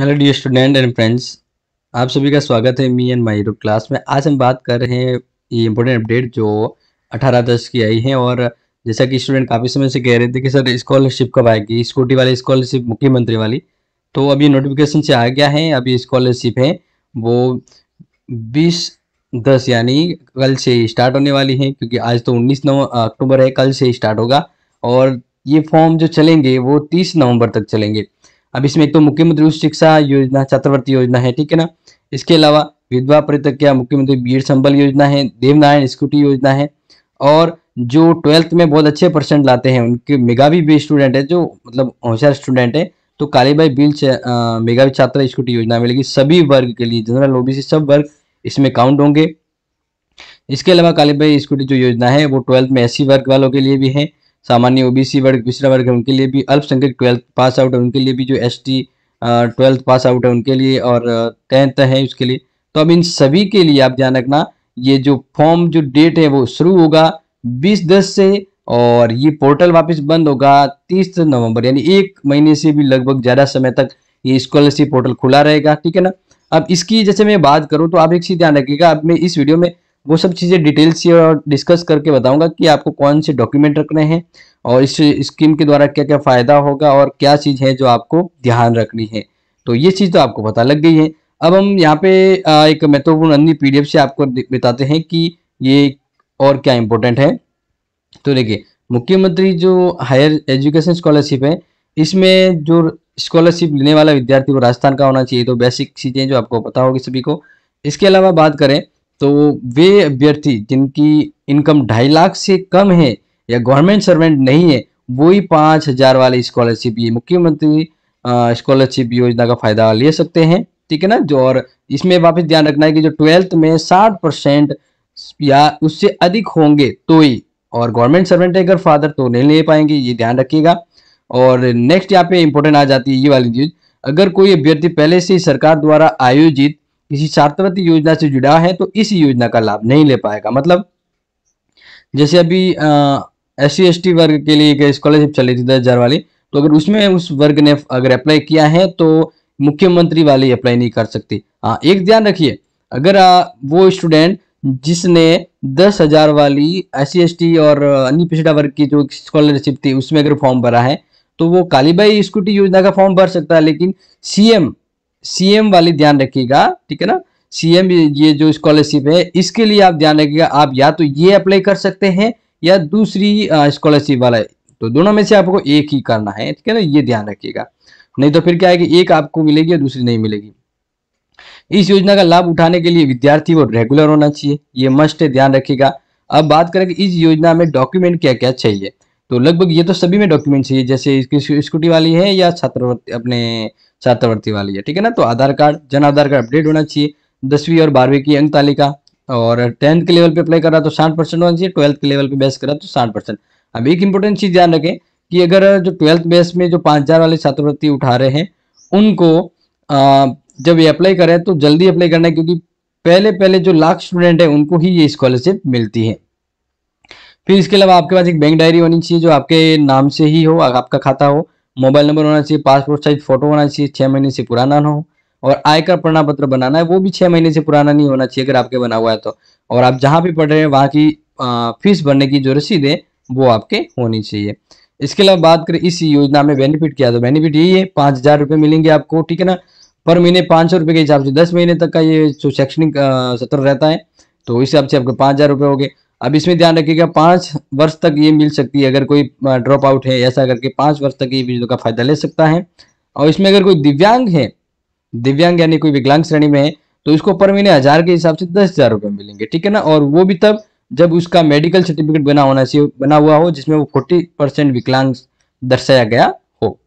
hello the student and friends आप सभी का स्वागत है me and my YouTube class में आज हम बात कर रहे हैं ये इम्पोर्टेंट अपडेट जो 18 दस की आई है और जैसा कि स्टूडेंट काफ़ी समय से कह रहे थे कि सर स्कॉलरशिप कब आएगी स्कूटी वाली स्कॉलरशिप मुख्यमंत्री वाली तो अभी नोटिफिकेशन से आ गया है अभी स्कॉलरशिप है वो बीस दस यानी कल से स्टार्ट होने वाली है क्योंकि आज तो उन्नीस नव अक्टूबर है कल से स्टार्ट होगा और ये फॉर्म जो चलेंगे वो तीस नवम्बर तक चलेंगे अब इसमें एक तो मुख्यमंत्री उच्च शिक्षा योजना छात्रवृत्ति योजना है ठीक है ना इसके अलावा विधवा परितज्ञा मुख्यमंत्री बीर संबल योजना है देवनारायण स्कूटी योजना है और जो ट्वेल्थ में बहुत अच्छे परसेंट लाते हैं उनके मेगावी भी स्टूडेंट है जो मतलब होशियार स्टूडेंट है तो कालीबाई बिल मेगावी छात्र स्कूटी योजना मिलेगी सभी वर्ग के लिए जनरल ओबीसी सब वर्ग इसमें काउंट होंगे इसके अलावा कालीबाई स्कूटी जो योजना है वो ट्वेल्थ में एस वर्ग वालों के लिए भी है सामान्य ओबीसी वर्ग पिछड़ा वर्ग है उनके लिए भी अल्पसंख्यक ट्वेल्थ पास आउट है उनके लिए भी जो S T twelfth pass out है उनके लिए और टेंथ है उसके लिए तो अब इन सभी के लिए आप ध्यान रखना ये जो फॉर्म जो डेट है वो शुरू होगा बीस दस से और ये पोर्टल वापस बंद होगा तीस नवंबर यानी एक महीने से भी लगभग ज़्यादा समय तक ये स्कॉलरशिप पोर्टल खुला रहेगा ठीक है ना अब इसकी जैसे मैं बात करूँ तो आप एक चीज़ ध्यान रखिएगा अब मैं इस वीडियो में वो सब चीज़ें डिटेल से और डिस्कस करके बताऊंगा कि आपको कौन से डॉक्यूमेंट रखने हैं और इस स्कीम के द्वारा क्या क्या फ़ायदा होगा और क्या चीज़ है जो आपको ध्यान रखनी है तो ये चीज़ तो आपको पता लग गई है अब हम यहाँ पे एक महत्वपूर्ण अन्य पी से आपको बताते हैं कि ये और क्या इम्पोर्टेंट है तो देखिए मुख्यमंत्री जो हायर एजुकेशन स्कॉलरशिप है इसमें जो स्कॉलरशिप लेने वाला विद्यार्थी को राजस्थान का होना चाहिए तो बेसिक चीज़ें जो आपको पता होगी सभी को इसके अलावा बात करें तो वे अभ्यर्थी जिनकी इनकम ढाई लाख से कम है या गवर्नमेंट सर्वेंट नहीं है वो ही पाँच हजार वाली स्कॉलरशिप ये मुख्यमंत्री स्कॉलरशिप योजना का फायदा ले सकते हैं ठीक है ना जो और इसमें वापस ध्यान रखना है कि जो ट्वेल्थ में साठ परसेंट या उससे अधिक होंगे तो ही और गवर्नमेंट सर्वेंट है अगर फादर तो नहीं ले पाएंगे ये ध्यान रखिएगा और नेक्स्ट यहाँ पे इंपॉर्टेंट आ जाती है ये वाली चीज अगर कोई अभ्यर्थी पहले से ही सरकार द्वारा आयोजित किसी छात्रवृत्ति योजना से जुड़ा है तो इस योजना का लाभ नहीं ले पाएगा मतलब जैसे अभी एस सी एस टी वर्ग के लिए एक स्कॉलरशिप रही थी दस हज़ार वाली तो अगर उसमें उस वर्ग ने अगर अप्लाई किया है तो मुख्यमंत्री वाली अप्लाई नहीं कर सकती हाँ एक ध्यान रखिए अगर आ, वो स्टूडेंट जिसने दस हज़ार वाली एस सी और अन्य पिछड़ा वर्ग की जो स्कॉलरशिप थी उसमें अगर फॉर्म भरा है तो वो कालीबाई स्कूटी योजना का फॉर्म भर सकता है लेकिन सीएम सीएम वाली ध्यान रखिएगा ठीक है ना सीएम ये जो स्कॉलरशिप है इसके लिए आप ध्यान रखिएगा आप या तो ये अप्लाई कर सकते हैं या दूसरी स्कॉलरशिप वाला तो दोनों में से आपको एक ही करना है ठीक है ना ये ध्यान रखिएगा नहीं तो फिर क्या है कि एक आपको मिलेगी और दूसरी नहीं मिलेगी इस योजना का लाभ उठाने के लिए विद्यार्थी वो रेगुलर होना चाहिए ये मस्ट है ध्यान रखिएगा अब बात करें कि इस योजना में डॉक्यूमेंट क्या क्या चाहिए तो लगभग ये तो सभी में डॉक्यूमेंट चाहिए जैसे स्कूटी वाली है या छात्रवृत्ति अपने छात्रवृत्ति वाली है ठीक है ना तो आधार कार्ड जन आधार कार्ड अपडेट होना चाहिए दसवीं और बारहवीं की अंक तालिका और टेंथ के लेवल पे अप्लाई करा तो साठ परसेंट होना चाहिए ट्वेल्थ के लेवल पे बेस करा तो साठ परसेंट अब एक इंपॉर्टेंट चीज़ ध्यान रखें कि अगर जो ट्वेल्थ बेस में जो पांच हज़ार वाले छात्रवृत्ति उठा रहे हैं उनको आ, जब ये अप्लाई करें तो जल्दी अप्लाई करना है क्योंकि पहले पहले जो लाख स्टूडेंट है उनको ही ये स्कॉलरशिप मिलती है फिर इसके अलावा आपके पास एक बैंक डायरी होनी चाहिए जो आपके नाम से ही हो आपका खाता हो मोबाइल नंबर होना चाहिए पासपोर्ट साइज फोटो होना चाहिए छः महीने से पुराना ना हो और आयकर प्रमाण पत्र बनाना है वो भी छः महीने से पुराना नहीं होना चाहिए अगर आपके बना हुआ है तो और आप जहाँ भी पढ़ रहे हैं वहाँ की फीस भरने की जो रसीद है वो आपके होनी चाहिए इसके अलावा बात करें इस योजना में बेनिफिट क्या तो बेनिफिट यही है पाँच हज़ार रुपये मिलेंगे आपको ठीक है ना पर महीने पाँच सौ रुपये के हिसाब से दस महीने तक का ये जो शैक्षणिक सत्र रहता है तो इस हिसाब से आपके पाँच हज़ार रुपये हो गए अब इसमें ध्यान रखिएगा पांच वर्ष तक ये मिल सकती है अगर कोई ड्रॉप आउट है ऐसा करके पांच वर्ष तक ये बिजली का फायदा ले सकता है और इसमें अगर कोई दिव्यांग है दिव्यांग यानी कोई विकलांग श्रेणी में है तो इसको पर महीने हजार के हिसाब से दस हजार रुपये मिलेंगे ठीक है ना और वो भी तब जब उसका मेडिकल सर्टिफिकेट बना होना चाहिए बना हुआ हो जिसमें वो फोर्टी परसेंट विकलांग दर्शाया गया हो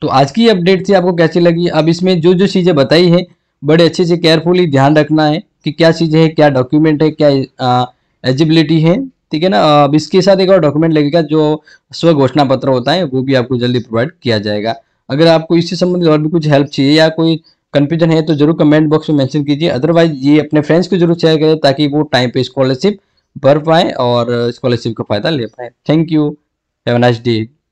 तो आज की अपडेट थी आपको कैसी लगी अब इसमें जो जो चीज़ें बताई है बड़े अच्छे से केयरफुली ध्यान रखना है कि क्या चीज़ें है क्या डॉक्यूमेंट है क्या आ, एलिजिबिलिटी है ठीक है ना अब इसके साथ एक और डॉक्यूमेंट लगेगा जो स्व घोषणा पत्र होता है वो भी आपको जल्दी प्रोवाइड किया जाएगा अगर आपको इससे संबंधित और भी कुछ हेल्प चाहिए या कोई कंफ्यूजन है तो जरूर कमेंट बॉक्स में मेंशन कीजिए अदरवाइज ये अपने फ्रेंड्स को जरूर शेयर करें ताकि वो टाइम पे स्कॉलरशिप भर पाए और स्कॉलरशिप का फायदा ले पाए thank you have nice day